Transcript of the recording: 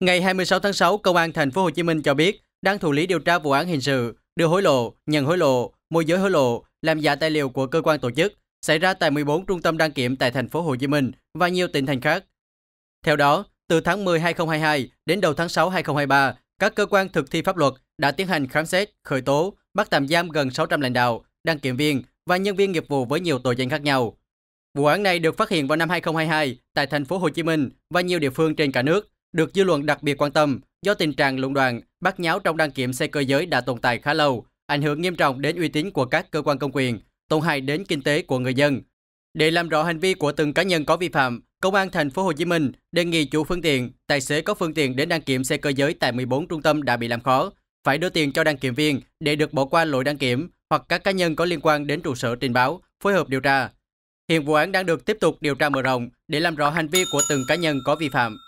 Ngày 26 tháng 6, Công an thành phố Hồ Chí Minh cho biết đang thụ lý điều tra vụ án hình sự đưa hối lộ, nhận hối lộ, môi giới hối lộ, làm giả tài liệu của cơ quan tổ chức xảy ra tại 14 trung tâm đăng kiểm tại thành phố Hồ Chí Minh và nhiều tỉnh thành khác. Theo đó, từ tháng 10 2022 đến đầu tháng 6 2023, các cơ quan thực thi pháp luật đã tiến hành khám xét, khởi tố, bắt tạm giam gần 600 lãnh đạo, đăng kiểm viên và nhân viên nghiệp vụ với nhiều tội danh khác nhau. Vụ án này được phát hiện vào năm 2022 tại thành phố Hồ Chí Minh và nhiều địa phương trên cả nước được dư luận đặc biệt quan tâm do tình trạng lũng đoạn, bắt nháo trong đăng kiểm xe cơ giới đã tồn tại khá lâu, ảnh hưởng nghiêm trọng đến uy tín của các cơ quan công quyền, tổn hại đến kinh tế của người dân. Để làm rõ hành vi của từng cá nhân có vi phạm, Công an thành phố Hồ Chí Minh đề nghị chủ phương tiện, tài xế có phương tiện đến đăng kiểm xe cơ giới tại 14 trung tâm đã bị làm khó, phải đưa tiền cho đăng kiểm viên để được bỏ qua lỗi đăng kiểm hoặc các cá nhân có liên quan đến trụ sở trình báo, phối hợp điều tra. Hiện vụ án đang được tiếp tục điều tra mở rộng để làm rõ hành vi của từng cá nhân có vi phạm.